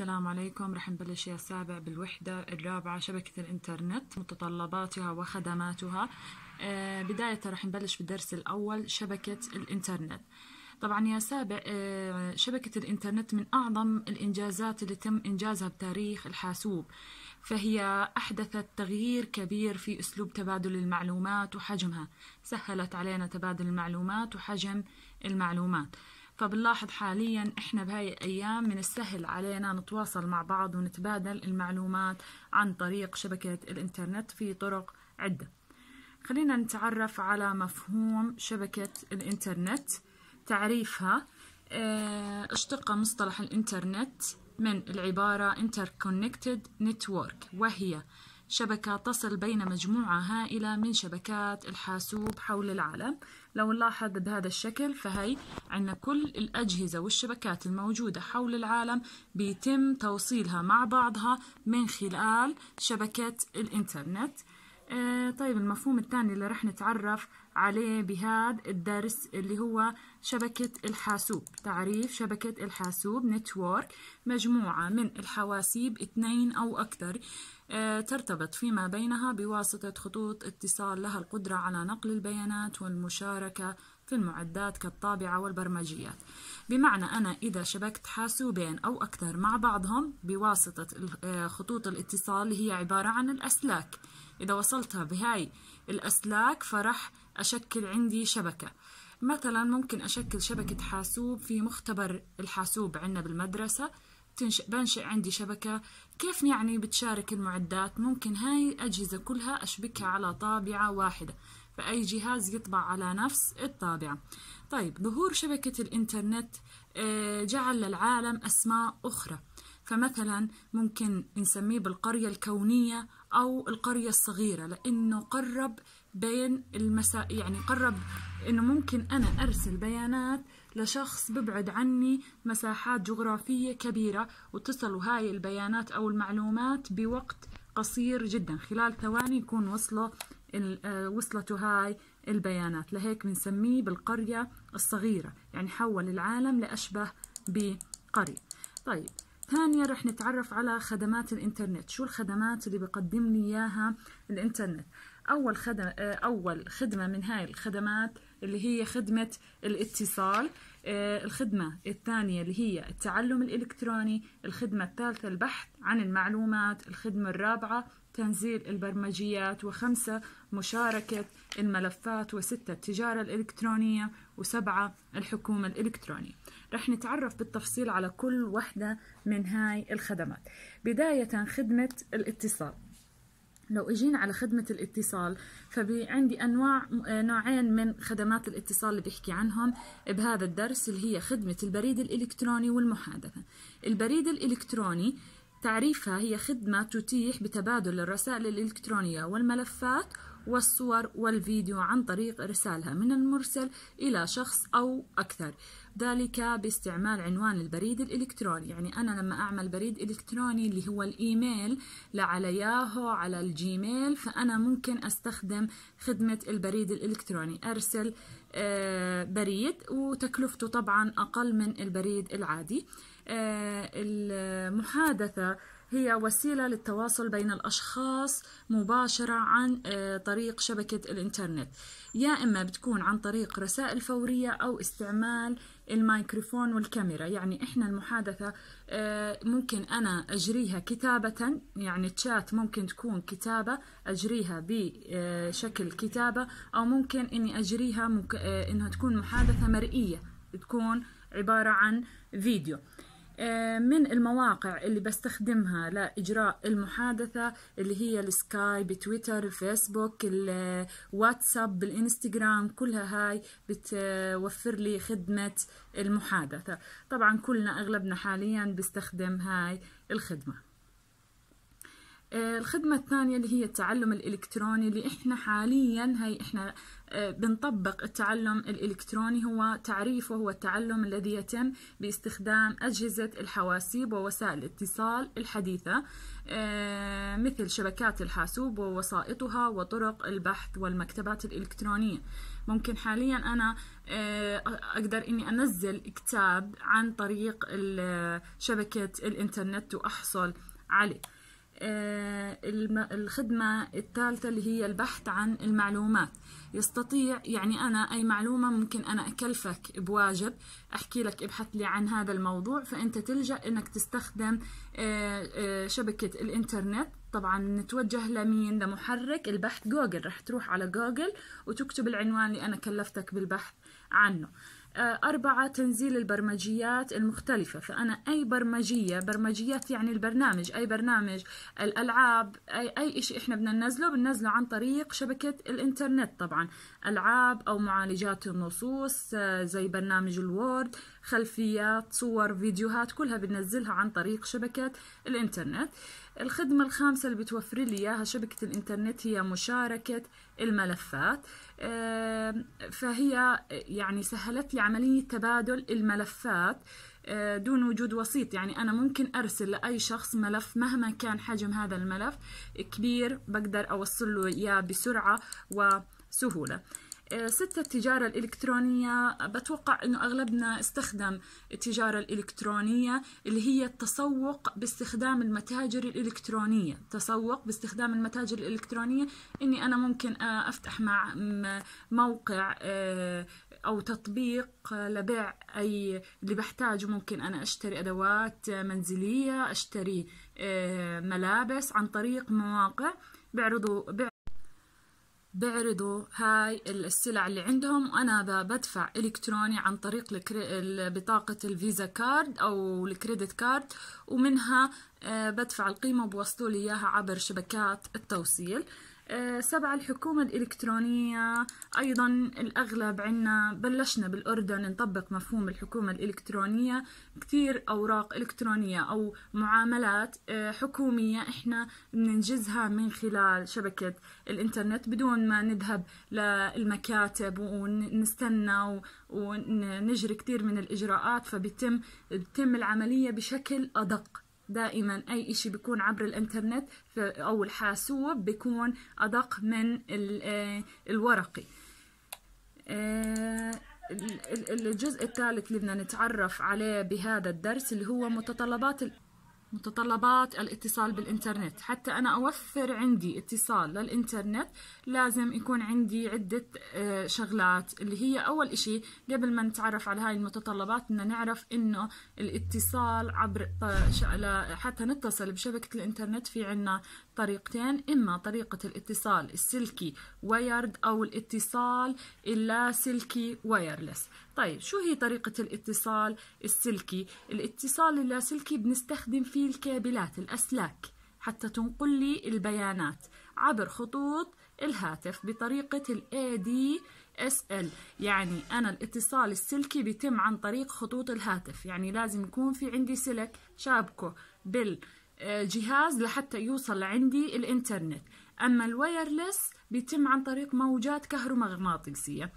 السلام عليكم رح نبلش يا سابع بالوحدة الرابعة شبكة الإنترنت متطلباتها وخدماتها آه، بداية رح نبلش بالدرس الأول شبكة الإنترنت طبعا يا سابع آه، شبكة الإنترنت من أعظم الإنجازات اللي تم إنجازها بتاريخ الحاسوب فهي أحدثت تغيير كبير في أسلوب تبادل المعلومات وحجمها سهلت علينا تبادل المعلومات وحجم المعلومات فبنلاحظ حاليا احنا بهاي الايام من السهل علينا نتواصل مع بعض ونتبادل المعلومات عن طريق شبكة الانترنت في طرق عدة خلينا نتعرف على مفهوم شبكة الانترنت تعريفها آه، اشتق مصطلح الانترنت من العبارة interconnected network وهي شبكة تصل بين مجموعة هائلة من شبكات الحاسوب حول العالم لو نلاحظ بهذا الشكل فهي عندنا كل الأجهزة والشبكات الموجودة حول العالم بيتم توصيلها مع بعضها من خلال شبكة الإنترنت آه، طيب المفهوم الثاني اللي رح نتعرف عليه بهذا الدرس اللي هو شبكة الحاسوب تعريف شبكة الحاسوب نتورك مجموعة من الحواسيب اثنين أو أكثر آه، ترتبط فيما بينها بواسطة خطوط اتصال لها القدرة على نقل البيانات والمشاركة في المعدات كالطابعة والبرمجيات بمعنى أنا إذا شبكت حاسوبين أو أكثر مع بعضهم بواسطة آه، خطوط الاتصال اللي هي عبارة عن الأسلاك إذا وصلتها بهاي الأسلاك فرح أشكل عندي شبكة مثلا ممكن أشكل شبكة حاسوب في مختبر الحاسوب عندنا بالمدرسة بنشئ عندي شبكة كيف يعني بتشارك المعدات ممكن هاي الأجهزة كلها أشبكها على طابعة واحدة فأي جهاز يطبع على نفس الطابعة طيب ظهور شبكة الإنترنت آه، جعل للعالم أسماء أخرى فمثلا ممكن نسميه بالقرية الكونية أو القرية الصغيرة لأنه قرب بين المسا يعني قرب إنه ممكن أنا أرسل بيانات لشخص ببعد عني مساحات جغرافية كبيرة وتصلوا هاي البيانات أو المعلومات بوقت قصير جدا خلال ثواني يكون وصله آه، وصلته هاي البيانات لهيك بنسميه بالقرية الصغيرة يعني حول العالم لأشبه بقرية طيب ثانيا رح نتعرف على خدمات الانترنت شو الخدمات اللي بقدم لي اياها الانترنت اول خدمه آه، اول خدمه من هاي الخدمات اللي هي خدمه الاتصال آه، الخدمه الثانيه اللي هي التعلم الالكتروني الخدمه الثالثه البحث عن المعلومات الخدمه الرابعه تنزيل البرمجيات وخمسة مشاركة الملفات وستة التجارة الإلكترونية وسبعة الحكومة الإلكترونية رح نتعرف بالتفصيل على كل وحدة من هاي الخدمات بداية خدمة الاتصال لو اجينا على خدمة الاتصال فعندي أنواع آه، نوعين من خدمات الاتصال اللي بحكي عنهم بهذا الدرس اللي هي خدمة البريد الإلكتروني والمحادثة البريد الإلكتروني تعريفها هي خدمة تتيح بتبادل الرسائل الإلكترونية والملفات والصور والفيديو عن طريق إرسالها من المرسل إلى شخص أو أكثر ذلك باستعمال عنوان البريد الإلكتروني يعني أنا لما أعمل بريد إلكتروني اللي هو الإيميل لا على ياهو على الجيميل فأنا ممكن أستخدم خدمة البريد الإلكتروني أرسل آه، بريد وتكلفته طبعا أقل من البريد العادي آه، المحادثة هي وسيلة للتواصل بين الأشخاص مباشرة عن آه، طريق شبكة الإنترنت يا إما بتكون عن طريق رسائل فورية أو استعمال الميكروفون والكاميرا يعني إحنا المحادثة آه، ممكن أنا أجريها كتابة يعني تشات ممكن تكون كتابة أجريها بشكل كتابة أو ممكن إني أجريها آه، إنها تكون محادثة مرئية تكون عبارة عن فيديو آه، من المواقع اللي بستخدمها لإجراء المحادثة اللي هي السكايب تويتر فيسبوك الواتساب الانستغرام كلها هاي بتوفر لي خدمة المحادثة طبعا كلنا أغلبنا حاليا بستخدم هاي الخدمة آه، الخدمة الثانية اللي هي التعلم الإلكتروني اللي إحنا حاليا هي إحنا آه، بنطبق التعلم الإلكتروني هو تعريفه هو التعلم الذي يتم باستخدام أجهزة الحواسيب ووسائل الاتصال الحديثة آه، مثل شبكات الحاسوب ووسائطها وطرق البحث والمكتبات الإلكترونية ممكن حاليا أنا أقدر إني أنزل كتاب عن طريق شبكة الإنترنت وأحصل عليه آه، الخدمة الثالثة اللي هي البحث عن المعلومات يستطيع يعني أنا أي معلومة ممكن أنا أكلفك بواجب أحكي لك ابحث لي عن هذا الموضوع فأنت تلجأ أنك تستخدم آه، آه، شبكة الإنترنت طبعا نتوجه لمين لمحرك البحث جوجل رح تروح على جوجل وتكتب العنوان اللي أنا كلفتك بالبحث عنه آه، أربعة تنزيل البرمجيات المختلفة فأنا أي برمجية برمجيات يعني البرنامج أي برنامج الألعاب أي, أي شيء إحنا بدنا ننزله بننزله عن طريق شبكة الإنترنت طبعا ألعاب أو معالجات النصوص آه، زي برنامج الوورد خلفيات صور فيديوهات كلها بننزلها عن طريق شبكة الإنترنت الخدمة الخامسة اللي بتوفر لي إياها شبكة الإنترنت هي مشاركة الملفات فهي يعني سهلت لي عملية تبادل الملفات آه، دون وجود وسيط يعني أنا ممكن أرسل لأي شخص ملف مهما كان حجم هذا الملف كبير بقدر أوصل له إياه بسرعة وسهولة آه، سته التجاره الالكترونيه بتوقع انه اغلبنا استخدم التجاره الالكترونيه اللي هي التسوق باستخدام المتاجر الالكترونيه تسوق باستخدام المتاجر الالكترونيه اني انا ممكن آه، افتح مع موقع آه، او تطبيق لبيع اي اللي بحتاجه ممكن انا اشتري ادوات منزليه اشتري ملابس عن طريق مواقع بيعرضوا بيعرضوا هاي السلع اللي عندهم وأنا بدفع إلكتروني عن طريق بطاقة الفيزا كارد أو الكريدت كارد ومنها آه، بدفع القيمة وبوصلوا لي إياها عبر شبكات التوصيل آه، سبعة الحكومة الإلكترونية أيضا الأغلب عنا بلشنا بالأردن نطبق مفهوم الحكومة الإلكترونية كثير أوراق إلكترونية أو معاملات آه، حكومية إحنا بننجزها من خلال شبكة الإنترنت بدون ما نذهب للمكاتب ونستنى ونجري كثير من الإجراءات فبتم العملية بشكل أدق دائما أي شيء بيكون عبر الإنترنت أو الحاسوب بيكون أدق من آه، الورقي آه، الجزء الثالث اللي بدنا نتعرف عليه بهذا الدرس اللي هو متطلبات متطلبات الاتصال بالإنترنت حتى أنا أوفر عندي اتصال للإنترنت لازم يكون عندي عدة آه، شغلات اللي هي أول إشي قبل ما نتعرف على هاي المتطلبات بدنا نعرف إنه الاتصال عبر آه، حتى نتصل بشبكة الإنترنت في عنا طريقتين إما طريقة الاتصال السلكي وايرد أو الاتصال اللاسلكي وايرلس طيب شو هي طريقة الاتصال السلكي؟ الاتصال اللاسلكي بنستخدم فيه في الكابلات الأسلاك حتى تنقل لي البيانات عبر خطوط الهاتف بطريقة ال ADSL يعني أنا الاتصال السلكي بيتم عن طريق خطوط الهاتف يعني لازم يكون في عندي سلك شابكه بالجهاز لحتى يوصل عندي الإنترنت أما الوايرلس بيتم عن طريق موجات كهرومغناطيسية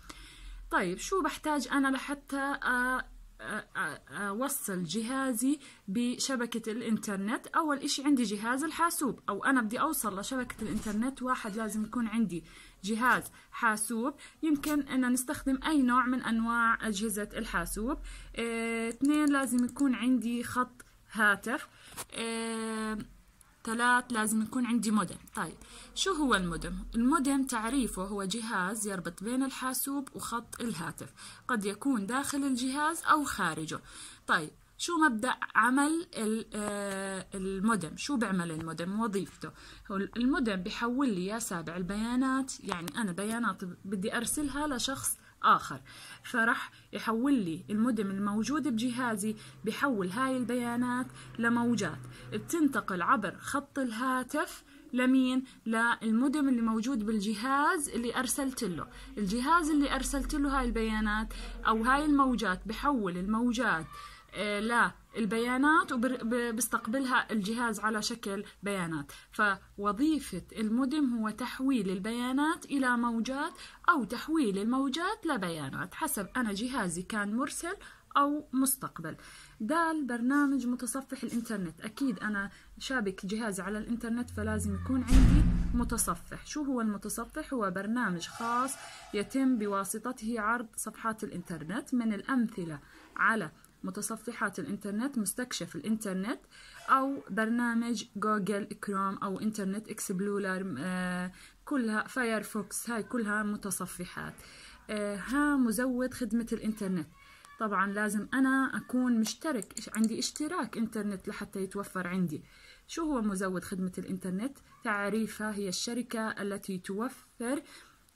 طيب شو بحتاج أنا لحتى آه، أوصل جهازي بشبكة الإنترنت أول إشي عندي جهاز الحاسوب أو أنا بدي أوصل لشبكة الإنترنت واحد لازم يكون عندي جهاز حاسوب يمكن أن نستخدم أي نوع من أنواع أجهزة الحاسوب إيه، اثنين لازم يكون عندي خط هاتف إيه، ثلاث لازم يكون عندي مودم طيب شو هو المودم المودم تعريفه هو جهاز يربط بين الحاسوب وخط الهاتف قد يكون داخل الجهاز أو خارجه طيب شو مبدأ عمل آه، المودم شو بيعمل المودم وظيفته المودم بيحول لي يا سابع البيانات يعني أنا بيانات بدي أرسلها لشخص آخر فرح يحول لي المودم الموجود بجهازي بحول هاي البيانات لموجات بتنتقل عبر خط الهاتف لمين؟ للمودم اللي موجود بالجهاز اللي أرسلت له الجهاز اللي أرسلت له هاي البيانات أو هاي الموجات بحول الموجات آه، للبيانات وبيستقبلها الجهاز على شكل بيانات فوظيفة المودم هو تحويل البيانات إلى موجات أو تحويل الموجات لبيانات حسب أنا جهازي كان مرسل أو مستقبل دال برنامج متصفح الإنترنت أكيد أنا شابك جهازي على الإنترنت فلازم يكون عندي متصفح شو هو المتصفح؟ هو برنامج خاص يتم بواسطته عرض صفحات الإنترنت من الأمثلة على متصفحات الإنترنت مستكشف الإنترنت أو برنامج جوجل كروم أو إنترنت إكسبلولر آه، كلها فايرفوكس هاي كلها متصفحات آه، ها مزود خدمة الإنترنت طبعا لازم أنا أكون مشترك عندي اشتراك إنترنت لحتى يتوفر عندي شو هو مزود خدمة الإنترنت؟ تعريفها هي الشركة التي توفر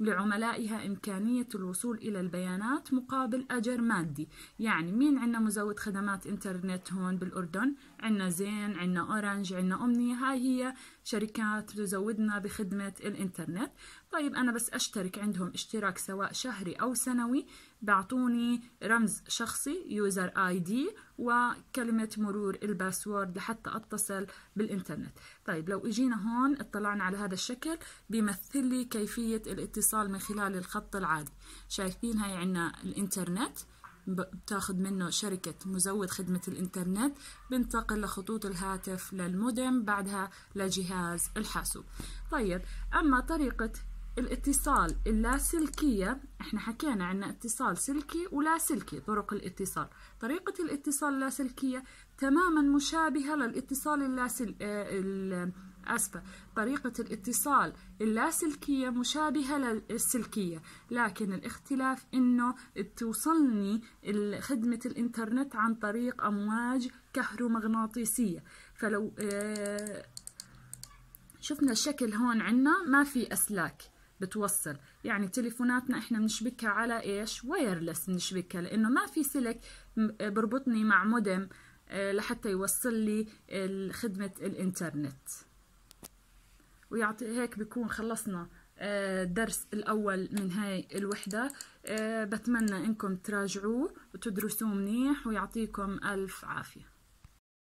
لعملائها إمكانية الوصول إلى البيانات مقابل أجر مادي يعني مين عندنا مزود خدمات إنترنت هون بالأردن عندنا زين عندنا أورنج عندنا أمني هاي هي شركات تزودنا بخدمة الإنترنت طيب أنا بس أشترك عندهم اشتراك سواء شهري أو سنوي بعطوني رمز شخصي يوزر اي دي وكلمة مرور الباسورد لحتى اتصل بالانترنت طيب لو اجينا هون اطلعنا على هذا الشكل بيمثل لي كيفية الاتصال من خلال الخط العادي شايفين هاي عنا الانترنت بتاخد منه شركة مزود خدمة الإنترنت بنتقل لخطوط الهاتف للمودم بعدها لجهاز الحاسوب طيب أما طريقة الاتصال اللاسلكية احنا حكينا عنا اتصال سلكي ولاسلكي طرق الاتصال طريقة الاتصال اللاسلكية تماما مشابهة للاتصال اللاسل... آه، أسفة طريقة الاتصال اللاسلكية مشابهة للسلكية لكن الاختلاف انه توصلني خدمة الانترنت عن طريق امواج كهرومغناطيسية فلو آه، شفنا الشكل هون عنا ما في أسلاك بتوصل يعني تليفوناتنا احنا بنشبكها على ايش وايرلس بنشبكها لانه ما في سلك بربطني مع مودم آه، لحتى يوصل لي خدمة الانترنت ويعطي هيك بيكون خلصنا الدرس آه، الأول من هاي الوحدة آه، بتمنى إنكم تراجعوه وتدرسوه منيح ويعطيكم ألف عافية